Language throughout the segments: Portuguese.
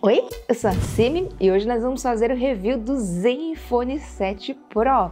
Oi, eu sou a Simi e hoje nós vamos fazer o review do Zenfone 7 Pro.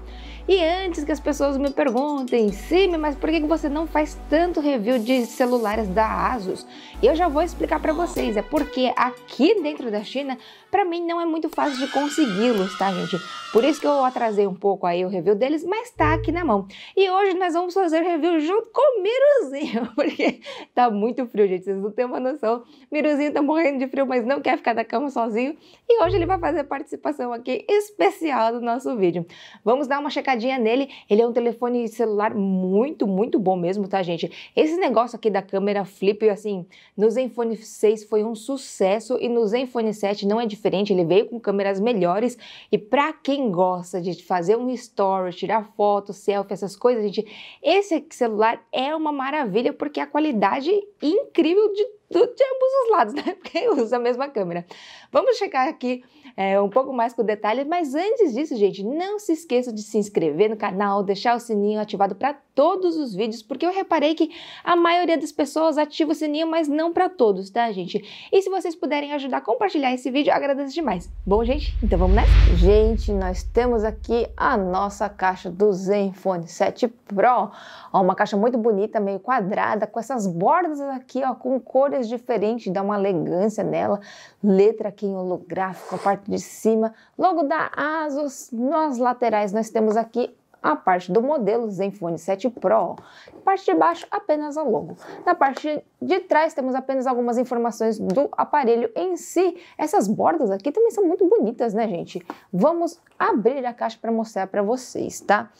E antes que as pessoas me perguntem, Sim, mas por que você não faz tanto review de celulares da Asus? Eu já vou explicar para vocês, é porque aqui dentro da China, para mim não é muito fácil de consegui-los, tá gente? Por isso que eu atrasei um pouco aí o review deles, mas tá aqui na mão. E hoje nós vamos fazer review junto com o Miruzinho, porque tá muito frio, gente, vocês não têm uma noção. Miruzinho tá morrendo de frio, mas não quer ficar na cama sozinho. E hoje ele vai fazer participação aqui especial do nosso vídeo. Vamos dar uma checadinha olhadinha nele. Ele é um telefone celular muito, muito bom mesmo, tá, gente? Esse negócio aqui da câmera flip, assim, no Zenfone 6 foi um sucesso e no Zenfone 7 não é diferente. Ele veio com câmeras melhores e para quem gosta de fazer um story, tirar foto, selfie, essas coisas, gente, esse celular é uma maravilha porque a qualidade incrível de do, de ambos os lados, né? Porque usa a mesma câmera. Vamos checar aqui é, um pouco mais com detalhe, mas antes disso, gente, não se esqueça de se inscrever no canal, deixar o sininho ativado para todos os vídeos, porque eu reparei que a maioria das pessoas ativa o sininho, mas não para todos, tá, gente? E se vocês puderem ajudar a compartilhar esse vídeo, agradeço demais. Bom, gente, então vamos nessa? Gente, nós temos aqui a nossa caixa do Zenfone 7 Pro. Ó, uma caixa muito bonita, meio quadrada, com essas bordas aqui, ó, com cores diferentes, dá uma elegância nela. Letra aqui em holográfico, a parte de cima. Logo da ASUS, nas laterais nós temos aqui a parte do modelo Zenfone 7 Pro. Na parte de baixo, apenas a logo. Na parte de trás, temos apenas algumas informações do aparelho em si. Essas bordas aqui também são muito bonitas, né, gente? Vamos abrir a caixa para mostrar para vocês, tá?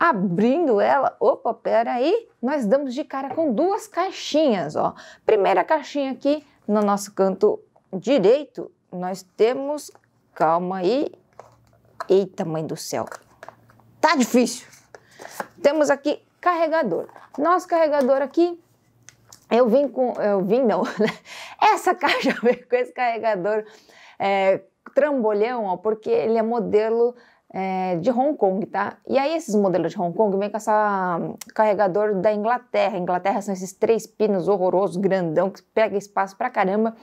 Abrindo ela, opa, pera aí, nós damos de cara com duas caixinhas, ó. Primeira caixinha aqui, no nosso canto direito, nós temos, calma aí, eita mãe do céu, tá difícil. Temos aqui carregador. Nosso carregador aqui, eu vim com, eu vim não, né? Essa caixa veio com esse carregador é, trambolhão, ó, porque ele é modelo é, de Hong Kong, tá? E aí esses modelos de Hong Kong vem com essa hum, carregador da Inglaterra. Inglaterra são esses três pinos horrorosos, grandão, que pega espaço pra caramba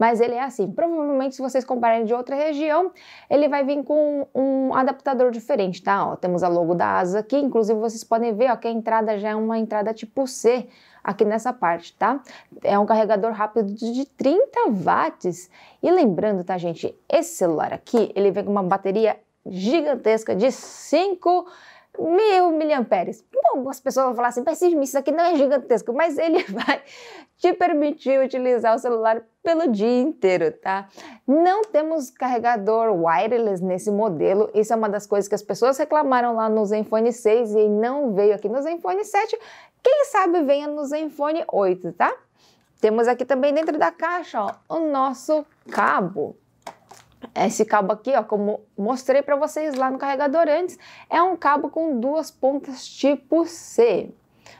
mas ele é assim. Provavelmente, se vocês comprarem de outra região, ele vai vir com um adaptador diferente, tá? Ó, temos a logo da asa aqui, inclusive vocês podem ver ó, que a entrada já é uma entrada tipo C aqui nessa parte, tá? É um carregador rápido de 30 watts. E lembrando, tá, gente, esse celular aqui, ele vem com uma bateria gigantesca de 5 mil miliamperes. Bom, as pessoas vão falar assim, mas isso aqui não é gigantesco, mas ele vai te permitir utilizar o celular pelo dia inteiro, tá? Não temos carregador wireless nesse modelo, isso é uma das coisas que as pessoas reclamaram lá no Zenfone 6 e não veio aqui no Zenfone 7, quem sabe venha no Zenfone 8, tá? Temos aqui também dentro da caixa ó, o nosso cabo, esse cabo aqui, ó, como mostrei para vocês lá no carregador antes, é um cabo com duas pontas tipo C.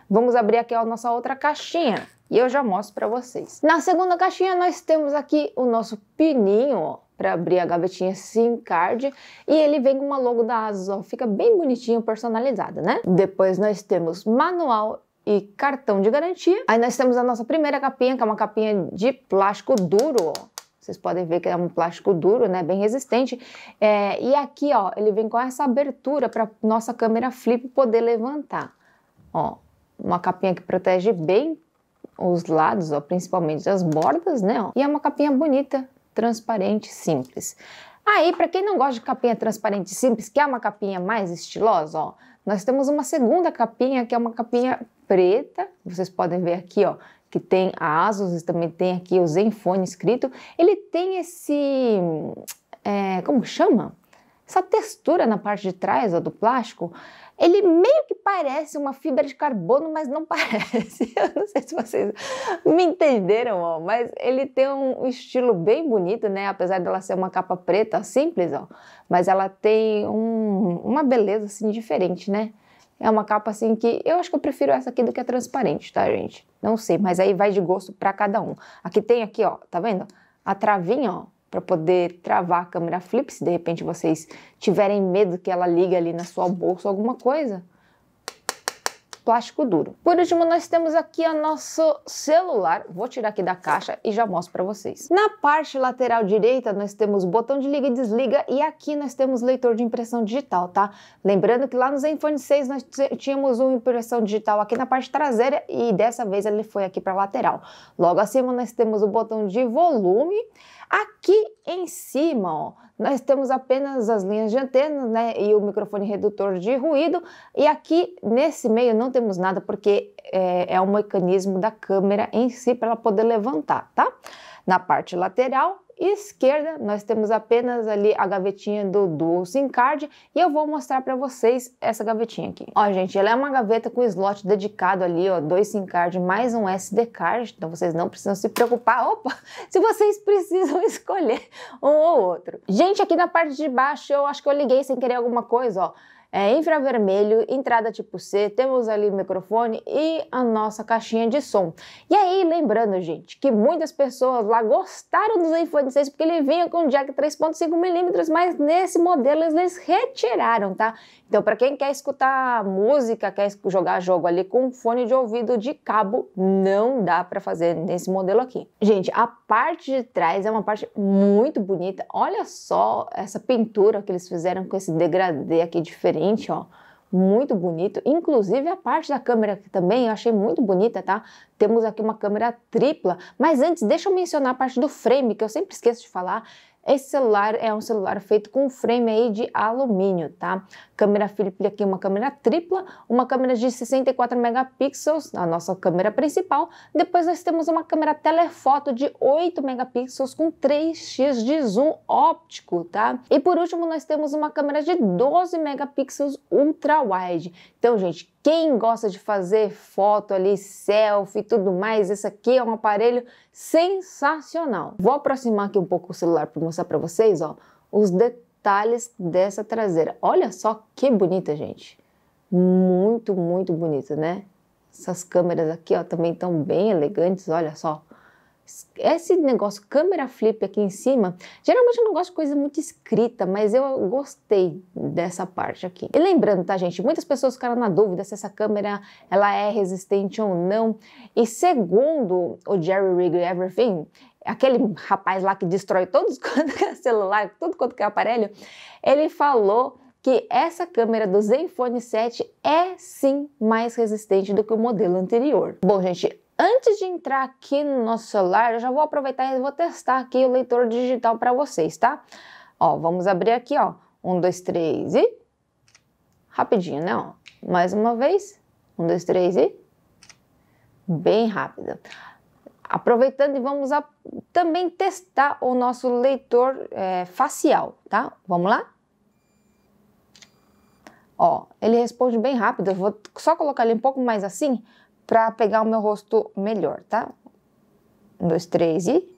Vamos abrir aqui a nossa outra caixinha e eu já mostro para vocês. Na segunda caixinha nós temos aqui o nosso pininho para abrir a gavetinha SIM card e ele vem com uma logo da Asus, ó, fica bem bonitinho personalizado, né? Depois nós temos manual e cartão de garantia. Aí nós temos a nossa primeira capinha, que é uma capinha de plástico duro, ó vocês podem ver que é um plástico duro, né, bem resistente. É, e aqui, ó, ele vem com essa abertura para nossa câmera flip poder levantar. Ó, uma capinha que protege bem os lados, ó, principalmente as bordas, né? Ó, e é uma capinha bonita, transparente, simples. Aí, para quem não gosta de capinha transparente simples, que é uma capinha mais estilosa, ó, nós temos uma segunda capinha que é uma capinha preta. Vocês podem ver aqui, ó, que tem a Asus, também tem aqui o Zenfone escrito, ele tem esse, é, como chama? Essa textura na parte de trás ó, do plástico, ele meio que parece uma fibra de carbono, mas não parece. Eu não sei se vocês me entenderam, ó, mas ele tem um estilo bem bonito, né? Apesar dela ser uma capa preta simples, ó, mas ela tem um, uma beleza assim diferente, né? É uma capa assim que eu acho que eu prefiro essa aqui do que a transparente, tá, gente? Não sei, mas aí vai de gosto para cada um. Aqui tem aqui, ó, tá vendo? A travinha, ó, para poder travar a câmera flip, se de repente vocês tiverem medo que ela liga ali na sua bolsa alguma coisa plástico duro. Por último, nós temos aqui o nosso celular. Vou tirar aqui da caixa e já mostro para vocês. Na parte lateral direita, nós temos botão de liga e desliga e aqui nós temos leitor de impressão digital, tá? Lembrando que lá no Zenfone 6 nós tínhamos uma impressão digital aqui na parte traseira e dessa vez ele foi aqui para lateral. Logo acima nós temos o botão de volume Aqui em cima, ó, nós temos apenas as linhas de antena né, e o microfone redutor de ruído. E aqui nesse meio não temos nada porque é, é um mecanismo da câmera em si para ela poder levantar, tá? Na parte lateral esquerda, nós temos apenas ali a gavetinha do Dual SIM Card e eu vou mostrar para vocês essa gavetinha aqui. Ó, gente, ela é uma gaveta com slot dedicado ali, ó, dois SIM Card mais um SD Card, então vocês não precisam se preocupar, opa, se vocês precisam escolher um ou outro. Gente, aqui na parte de baixo eu acho que eu liguei sem querer alguma coisa, ó é, infravermelho, entrada tipo C, temos ali o microfone e a nossa caixinha de som. E aí, lembrando, gente, que muitas pessoas lá gostaram dos iPhone 6 porque ele vinha com jack 3.5mm, mas nesse modelo eles retiraram, tá? Então, para quem quer escutar música, quer jogar jogo ali com fone de ouvido de cabo, não dá para fazer nesse modelo aqui. Gente, a parte de trás é uma parte muito bonita. Olha só essa pintura que eles fizeram com esse degradê aqui diferente diferente, ó. Muito bonito, inclusive a parte da câmera também eu achei muito bonita, tá? Temos aqui uma câmera tripla, mas antes deixa eu mencionar a parte do frame, que eu sempre esqueço de falar. Esse celular é um celular feito com frame aí de alumínio, tá? câmera flip aqui, uma câmera tripla, uma câmera de 64 megapixels, a nossa câmera principal. Depois nós temos uma câmera telefoto de 8 megapixels com 3x de zoom óptico, tá? E por último nós temos uma câmera de 12 megapixels ultra wide. Então, gente, quem gosta de fazer foto ali, selfie e tudo mais, esse aqui é um aparelho sensacional. Vou aproximar aqui um pouco o celular para mostrar para vocês, ó, os detalhes detalhes dessa traseira. Olha só que bonita, gente. Muito, muito bonita, né? Essas câmeras aqui, ó, também estão bem elegantes, olha só. Esse negócio, câmera flip aqui em cima, geralmente eu não gosto de coisa muito escrita, mas eu gostei dessa parte aqui. E lembrando, tá gente, muitas pessoas ficaram na dúvida se essa câmera ela é resistente ou não. E segundo o Jerry Rigger Everything, aquele rapaz lá que destrói todos quanto é celular, tudo quanto é aparelho, ele falou que essa câmera do Zenfone 7 é sim mais resistente do que o modelo anterior. Bom, gente, antes de entrar aqui no nosso celular, eu já vou aproveitar e vou testar aqui o leitor digital para vocês, tá? Ó, vamos abrir aqui, ó. Um, dois, três e... Rapidinho, né? Ó, mais uma vez. Um, dois, três e... Bem rápido. Aproveitando e vamos a, também testar o nosso leitor é, facial, tá? Vamos lá? Ó, ele responde bem rápido, eu vou só colocar ele um pouco mais assim para pegar o meu rosto melhor, tá? Um, dois, três e...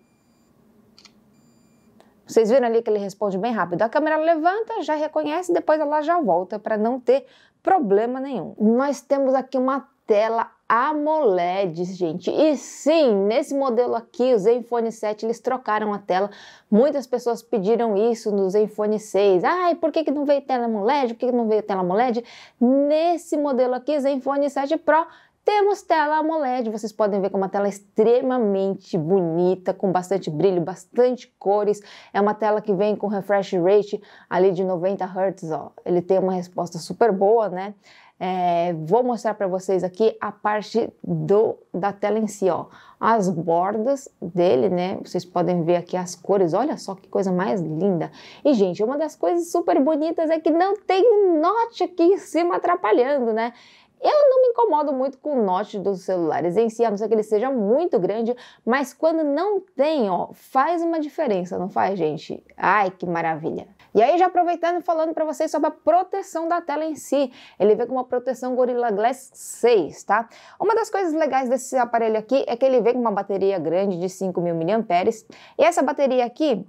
Vocês viram ali que ele responde bem rápido. A câmera levanta, já reconhece, depois ela já volta para não ter problema nenhum. Nós temos aqui uma tela AMOLEDs, gente. E sim, nesse modelo aqui, o Zenfone 7, eles trocaram a tela. Muitas pessoas pediram isso no Zenfone 6. Ai, por que, que não veio tela AMOLED? Por que, que não veio tela AMOLED? Nesse modelo aqui, Zenfone 7 Pro, temos tela AMOLED, vocês podem ver que é uma tela extremamente bonita, com bastante brilho, bastante cores. É uma tela que vem com refresh rate ali de 90 Hz, ó. Ele tem uma resposta super boa, né? É, vou mostrar para vocês aqui a parte do, da tela em si, ó. As bordas dele, né? Vocês podem ver aqui as cores, olha só que coisa mais linda. E, gente, uma das coisas super bonitas é que não tem note aqui em cima atrapalhando, né? Eu não me incomodo muito com o note dos celulares em si, a não ser que ele seja muito grande, mas quando não tem, ó, faz uma diferença, não faz, gente? Ai, que maravilha! E aí, já aproveitando e falando para vocês sobre a proteção da tela em si, ele vem com uma proteção Gorilla Glass 6, tá? Uma das coisas legais desse aparelho aqui é que ele vem com uma bateria grande de 5.000 mAh, e essa bateria aqui,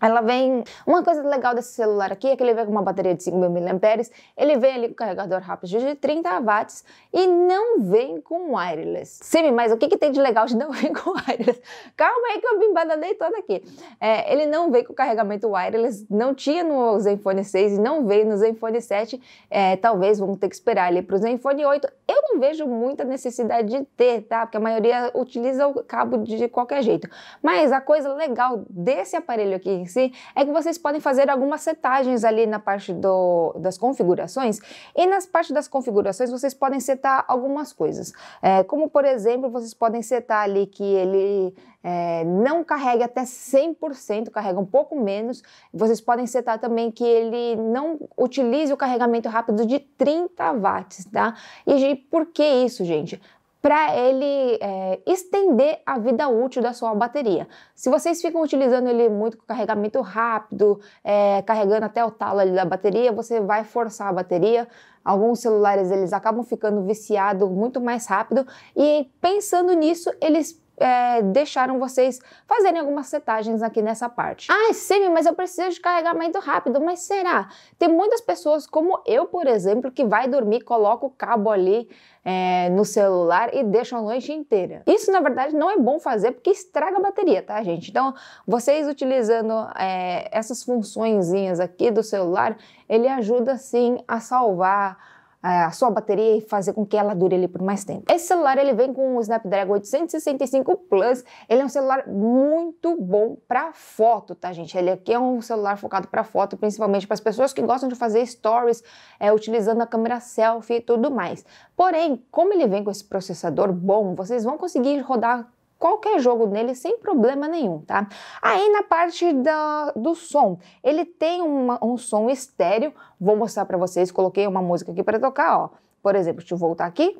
ela vem. Uma coisa legal desse celular aqui é que ele vem com uma bateria de 5.000 mAh, ele vem ali com carregador rápido de 30 watts e não vem com wireless. Sim, mas o que, que tem de legal de não vir com wireless? Calma aí que eu me embananei toda aqui. É, ele não vem com carregamento wireless, não tinha no Zenfone 6 e não veio no Zenfone 7. É, talvez vamos ter que esperar ali para o Zenfone 8. Eu não vejo muita necessidade de ter, tá? Porque a maioria utiliza o cabo de qualquer jeito. Mas a coisa legal desse aparelho aqui em si, é que vocês podem fazer algumas setagens ali na parte do, das configurações. E nas partes das configurações, vocês podem setar algumas coisas. É, como, por exemplo, vocês podem setar ali que ele é, não carregue até 100%, carrega um pouco menos. Vocês podem setar também que ele não utilize o carregamento rápido de 30 watts, tá? E por que isso, gente? para ele é, estender a vida útil da sua bateria. Se vocês ficam utilizando ele muito com carregamento rápido, é, carregando até o talo da bateria, você vai forçar a bateria. Alguns celulares eles acabam ficando viciados muito mais rápido e pensando nisso, eles é, deixaram vocês fazerem algumas setagens aqui nessa parte. Ah, sim, mas eu preciso de carregamento rápido, mas será? Tem muitas pessoas, como eu, por exemplo, que vai dormir, coloca o cabo ali é, no celular e deixa a noite inteira. Isso, na verdade, não é bom fazer porque estraga a bateria, tá, gente? Então, vocês utilizando é, essas funções aqui do celular, ele ajuda, sim, a salvar a sua bateria e fazer com que ela dure ali por mais tempo. Esse celular ele vem com o Snapdragon 865 Plus, ele é um celular muito bom para foto, tá gente? Ele aqui é um celular focado para foto, principalmente para as pessoas que gostam de fazer stories, é, utilizando a câmera selfie e tudo mais. Porém, como ele vem com esse processador bom, vocês vão conseguir rodar qualquer jogo nele sem problema nenhum, tá? Aí na parte da, do som, ele tem uma, um som estéreo, vou mostrar para vocês, coloquei uma música aqui para tocar, ó. Por exemplo, deixa eu voltar aqui.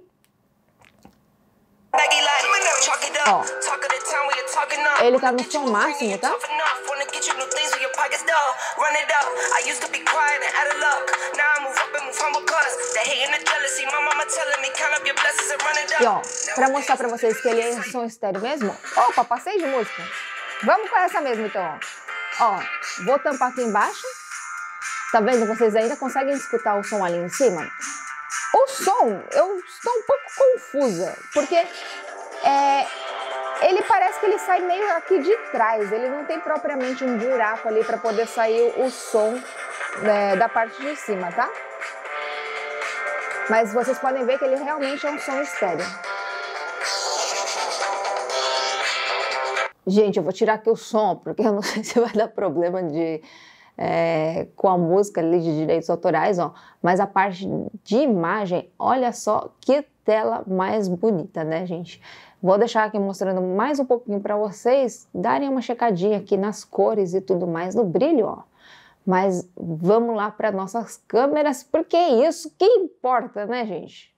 Ó. Ele tá no som máximo, tá? run it up. I used to be and out of luck. Now I move up and move the hate and the jealousy. My mama telling me count up your blessings and run it up. E ó, pra mostrar pra vocês que ele é som estéreo mesmo. Opa, passei de música. Vamos com essa mesmo então, ó. Ó, vou tampar aqui embaixo. Tá vendo? Vocês ainda conseguem escutar o som ali em cima? O som, eu estou um pouco confusa, porque é, ele parece que ele sai meio aqui de trás, ele não tem propriamente um buraco ali para poder sair o som né, da parte de cima, tá? Mas vocês podem ver que ele realmente é um som estéreo. Gente, eu vou tirar aqui o som, porque eu não sei se vai dar problema de, é, com a música ali de direitos autorais, ó. Mas a parte de imagem, olha só que tela mais bonita, né, gente? Vou deixar aqui mostrando mais um pouquinho para vocês darem uma checadinha aqui nas cores e tudo mais, no brilho, ó. Mas vamos lá para nossas câmeras, porque é isso que importa, né, gente?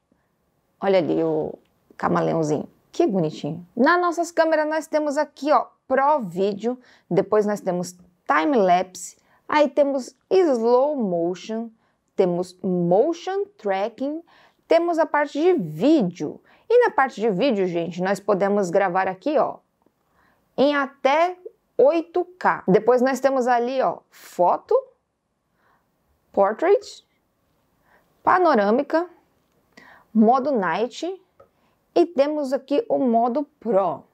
Olha ali o camaleãozinho, que bonitinho. Nas nossas câmeras nós temos aqui, ó, Pro Vídeo, depois nós temos Time Lapse, aí temos Slow Motion, temos Motion Tracking, temos a parte de vídeo, e na parte de vídeo, gente, nós podemos gravar aqui, ó, em até 8K. Depois nós temos ali, ó, foto, portrait, panorâmica, modo night e temos aqui o modo pro.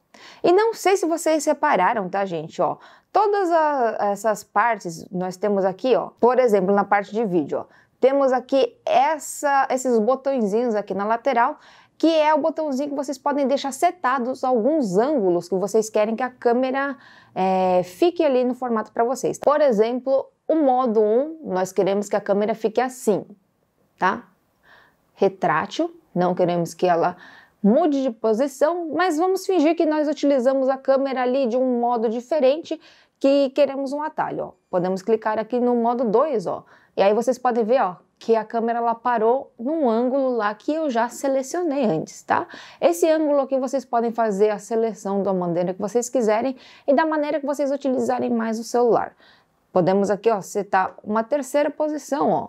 E não sei se vocês separaram, tá, gente? Ó, todas a, essas partes nós temos aqui, ó. Por exemplo, na parte de vídeo, ó, temos aqui essa, esses botõezinhos aqui na lateral que é o botãozinho que vocês podem deixar setados alguns ângulos que vocês querem que a câmera é, fique ali no formato para vocês. Tá? Por exemplo, o modo 1, nós queremos que a câmera fique assim, tá? Retrátil, não queremos que ela mude de posição, mas vamos fingir que nós utilizamos a câmera ali de um modo diferente, que queremos um atalho, ó. Podemos clicar aqui no modo 2, ó. E aí vocês podem ver, ó, que a câmera ela parou num ângulo lá que eu já selecionei antes, tá? Esse ângulo aqui vocês podem fazer a seleção da maneira que vocês quiserem e da maneira que vocês utilizarem mais o celular. Podemos aqui, ó, setar uma terceira posição, ó.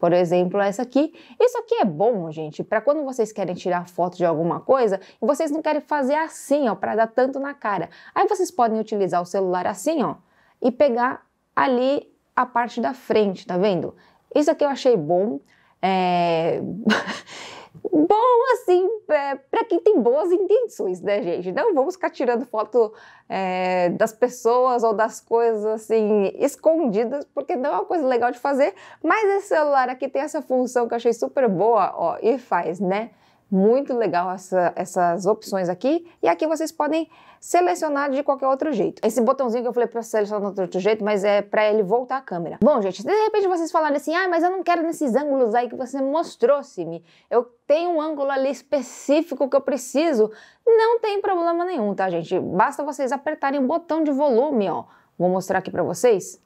Por exemplo, essa aqui. Isso aqui é bom, gente, para quando vocês querem tirar foto de alguma coisa e vocês não querem fazer assim, ó, para dar tanto na cara. Aí vocês podem utilizar o celular assim, ó, e pegar ali a parte da frente, tá vendo? Isso aqui eu achei bom. É... bom, assim, é, para quem tem boas intenções, né, gente? Não vamos ficar tirando foto é, das pessoas ou das coisas, assim, escondidas, porque não é uma coisa legal de fazer. Mas esse celular aqui tem essa função que eu achei super boa, ó, e faz, né? Muito legal essa, essas opções aqui. E aqui vocês podem selecionar de qualquer outro jeito. Esse botãozinho que eu falei para selecionar de outro jeito, mas é para ele voltar a câmera. Bom, gente, de repente vocês falarem assim, ah, mas eu não quero nesses ângulos aí que você mostrou, Simi. Eu tenho um ângulo ali específico que eu preciso. Não tem problema nenhum, tá, gente? Basta vocês apertarem o botão de volume, ó. Vou mostrar aqui para vocês.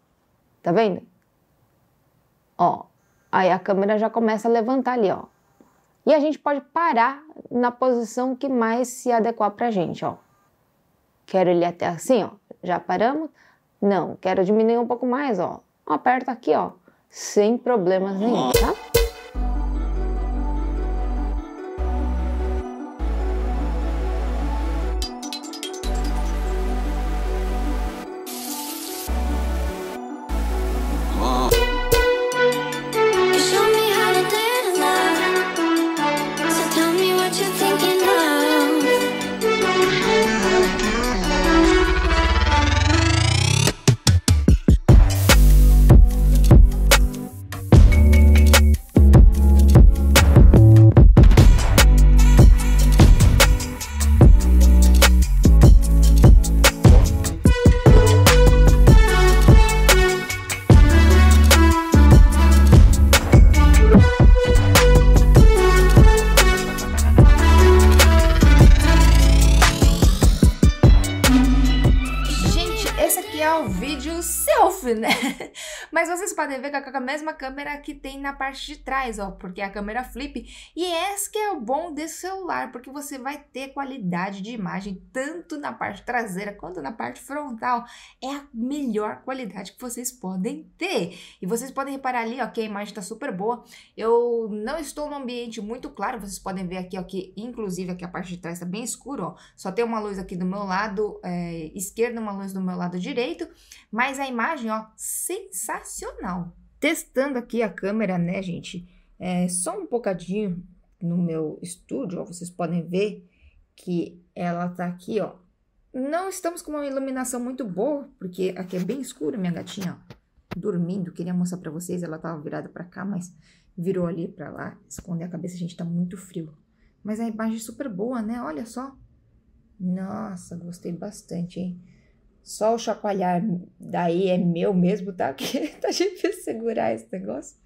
Tá vendo? Ó, aí a câmera já começa a levantar ali, ó. E a gente pode parar na posição que mais se adequar para a gente, ó. Quero ele até assim, ó. Já paramos? Não, quero diminuir um pouco mais, ó. Aperta aqui, ó. Sem problemas nenhum, tá? Mas vocês podem ver que é com a mesma câmera que tem na parte de trás, ó, porque é a câmera flip. E esse que é o bom desse celular, porque você vai ter qualidade de imagem tanto na parte traseira quanto na parte frontal. É a melhor qualidade que vocês podem ter. E vocês podem reparar ali, ó, que a imagem tá super boa. Eu não estou num ambiente muito claro, vocês podem ver aqui, ó, que inclusive aqui a parte de trás tá bem escuro, ó. Só tem uma luz aqui do meu lado é, esquerdo, uma luz do meu lado direito. Mas a imagem, ó, sensacional opcional. Testando aqui a câmera, né, gente? É, só um bocadinho no meu estúdio, ó, vocês podem ver que ela tá aqui, ó. Não estamos com uma iluminação muito boa, porque aqui é bem escuro, minha gatinha, ó, dormindo. Queria mostrar para vocês, ela tava virada para cá, mas virou ali para lá, esconder a cabeça, A gente, tá muito frio. Mas a imagem é super boa, né? Olha só. Nossa, gostei bastante, hein? Só o chacoalhar daí é meu mesmo, tá? Porque tá difícil segurar esse negócio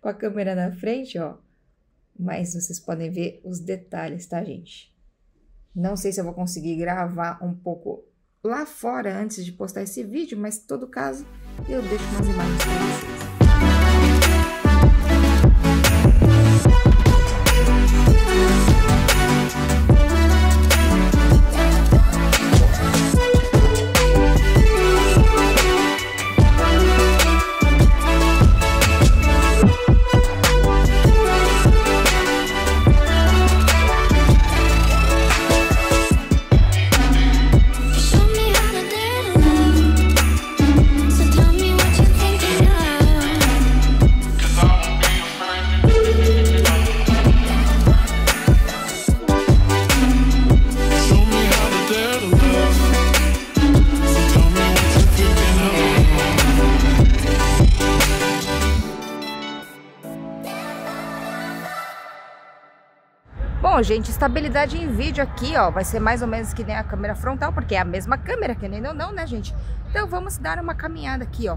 com a câmera na frente, ó. Mas vocês podem ver os detalhes, tá, gente? Não sei se eu vou conseguir gravar um pouco lá fora antes de postar esse vídeo, mas em todo caso eu deixo umas imagens pra vocês. gente, estabilidade em vídeo aqui, ó, vai ser mais ou menos que nem a câmera frontal, porque é a mesma câmera, que nem não, não, né, gente? Então vamos dar uma caminhada aqui, ó.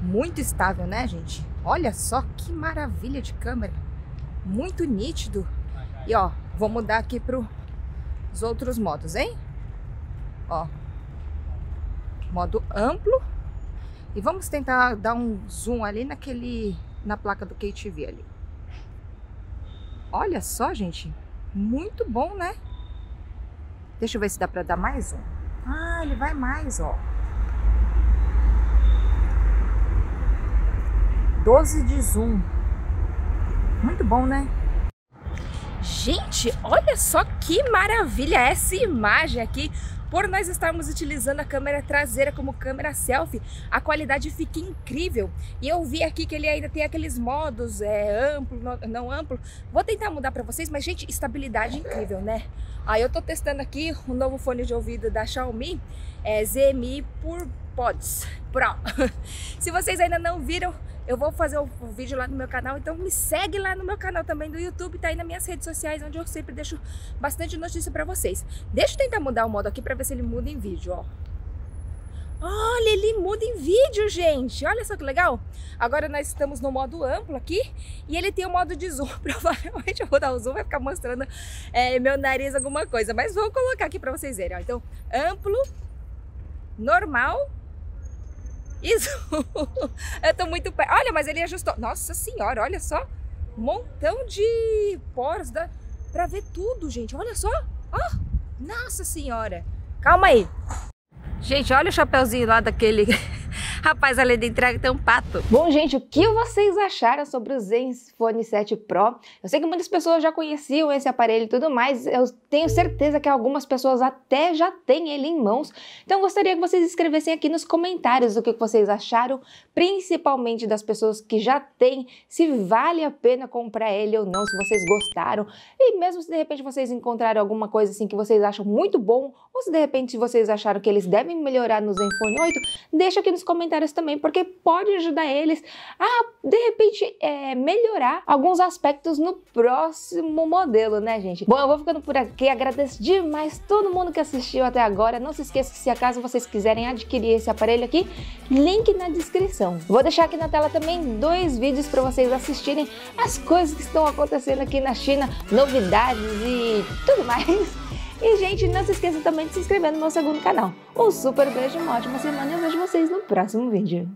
Muito estável, né, gente? Olha só que maravilha de câmera. Muito nítido. E ó, vou mudar aqui para os outros modos, hein? Ó. Modo amplo. E vamos tentar dar um zoom ali naquele na placa do KTV ali. Olha só, gente. Muito bom, né? Deixa eu ver se dá para dar mais um. Ah, ele vai mais, ó. 12 de zoom. Muito bom, né? Gente, olha só que maravilha essa imagem aqui por nós estarmos utilizando a câmera traseira como câmera selfie, a qualidade fica incrível. E eu vi aqui que ele ainda tem aqueles modos é, amplo, não amplo. Vou tentar mudar para vocês, mas gente, estabilidade é incrível, né? Aí ah, eu tô testando aqui o novo fone de ouvido da Xiaomi, é ZMI por AirPods Pro. Se vocês ainda não viram, eu vou fazer o vídeo lá no meu canal, então me segue lá no meu canal também do YouTube, tá aí nas minhas redes sociais, onde eu sempre deixo bastante notícia para vocês. Deixa eu tentar mudar o modo aqui para ver se ele muda em vídeo, ó. Olha, ele muda em vídeo, gente. Olha só que legal. Agora nós estamos no modo amplo aqui e ele tem o modo de zoom. Provavelmente eu vou dar o zoom, vai ficar mostrando é, meu nariz alguma coisa. Mas vou colocar aqui para vocês verem. Ó. Então, amplo, normal isso! eu tô muito perto. Olha, mas ele ajustou. Nossa senhora, olha só. Montão de poros da... pra ver tudo, gente. Olha só. Oh, nossa senhora. Calma aí. Gente, olha o chapéuzinho lá daquele Rapaz, a de entrega, tem um pato. Bom, gente, o que vocês acharam sobre o Zenfone 7 Pro? Eu sei que muitas pessoas já conheciam esse aparelho e tudo mais, eu tenho certeza que algumas pessoas até já têm ele em mãos. Então, gostaria que vocês escrevessem aqui nos comentários o que vocês acharam, principalmente das pessoas que já têm, se vale a pena comprar ele ou não, se vocês gostaram. E mesmo se de repente vocês encontraram alguma coisa assim que vocês acham muito bom, ou se de repente vocês acharam que eles devem melhorar no Zenfone 8, deixa aqui nos comentários comentários também, porque pode ajudar eles a, de repente, é, melhorar alguns aspectos no próximo modelo, né, gente? Bom, eu vou ficando por aqui, agradeço demais todo mundo que assistiu até agora. Não se esqueça que, se acaso vocês quiserem adquirir esse aparelho aqui, link na descrição. Vou deixar aqui na tela também dois vídeos para vocês assistirem as coisas que estão acontecendo aqui na China, novidades e tudo mais. E, gente, não se esqueça também de se inscrever no meu segundo canal. Um super beijo, uma ótima semana e eu vejo vocês no próximo vídeo.